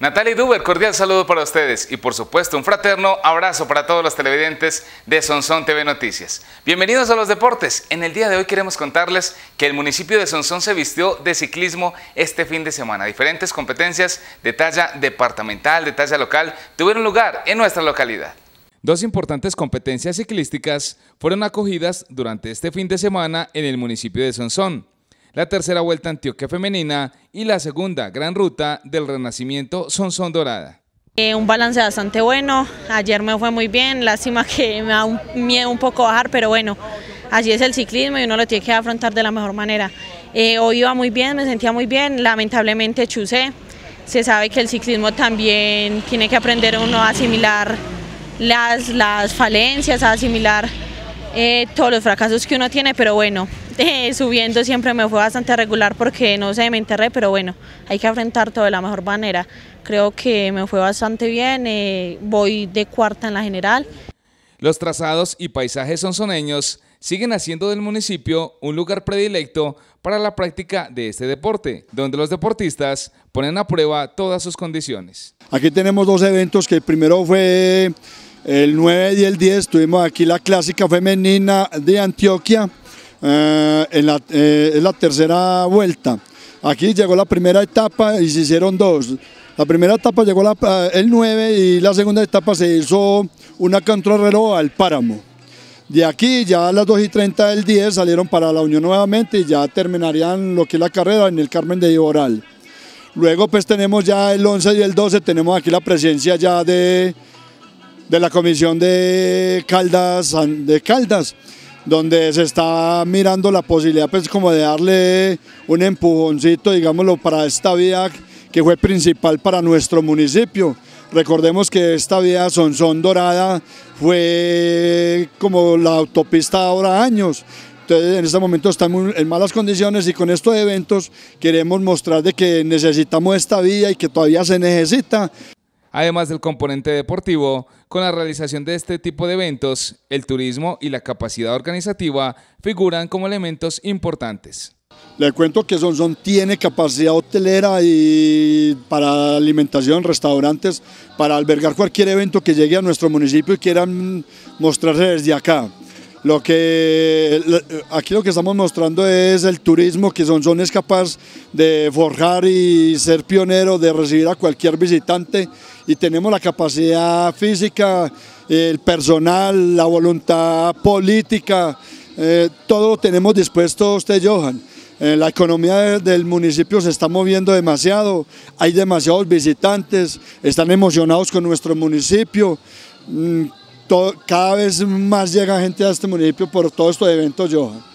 Natalie Duber, cordial saludo para ustedes y por supuesto un fraterno abrazo para todos los televidentes de Sonsón TV Noticias. Bienvenidos a los deportes. En el día de hoy queremos contarles que el municipio de Sonsón se vistió de ciclismo este fin de semana. Diferentes competencias de talla departamental, de talla local, tuvieron lugar en nuestra localidad. Dos importantes competencias ciclísticas fueron acogidas durante este fin de semana en el municipio de Sonsón la tercera vuelta Antioquia Femenina y la segunda gran ruta del Renacimiento Sonsón Dorada. Eh, un balance bastante bueno, ayer me fue muy bien, lástima que me da un miedo un poco bajar, pero bueno, así es el ciclismo y uno lo tiene que afrontar de la mejor manera. Eh, hoy iba muy bien, me sentía muy bien, lamentablemente chusé, se sabe que el ciclismo también tiene que aprender uno a asimilar las, las falencias, a asimilar eh, todos los fracasos que uno tiene, pero bueno, eh, subiendo siempre me fue bastante regular porque no sé, me enterré, pero bueno, hay que afrontar todo de la mejor manera. Creo que me fue bastante bien, eh, voy de cuarta en la general. Los trazados y paisajes sonzoneños siguen haciendo del municipio un lugar predilecto para la práctica de este deporte, donde los deportistas ponen a prueba todas sus condiciones. Aquí tenemos dos eventos, que el primero fue el 9 y el 10 tuvimos aquí la clásica femenina de Antioquia, eh, en la, eh, la tercera vuelta. Aquí llegó la primera etapa y se hicieron dos. La primera etapa llegó eh, el 9 y la segunda etapa se hizo una contrarreloj al páramo. De aquí ya a las 2 y 30 del 10 salieron para la Unión nuevamente y ya terminarían lo que es la carrera en el Carmen de Iboral. Luego pues tenemos ya el 11 y el 12, tenemos aquí la presencia ya de de la Comisión de Caldas, de Caldas donde se está mirando la posibilidad pues como de darle un empujoncito, digámoslo, para esta vía que fue principal para nuestro municipio. Recordemos que esta vía Sonsón Dorada fue como la autopista ahora años, entonces en este momento estamos en malas condiciones y con estos eventos queremos mostrar de que necesitamos esta vía y que todavía se necesita además del componente deportivo, con la realización de este tipo de eventos, el turismo y la capacidad organizativa figuran como elementos importantes. Le cuento que Sonson tiene capacidad hotelera y para alimentación, restaurantes, para albergar cualquier evento que llegue a nuestro municipio y quieran mostrarse desde acá. Lo que eh, aquí lo que estamos mostrando es el turismo que Son es capaz de forjar y ser pionero de recibir a cualquier visitante y tenemos la capacidad física, el personal, la voluntad política, eh, todo tenemos dispuesto usted Johan. Eh, la economía del municipio se está moviendo demasiado, hay demasiados visitantes, están emocionados con nuestro municipio. Mm, cada vez más llega gente a este municipio por todos estos eventos Johan.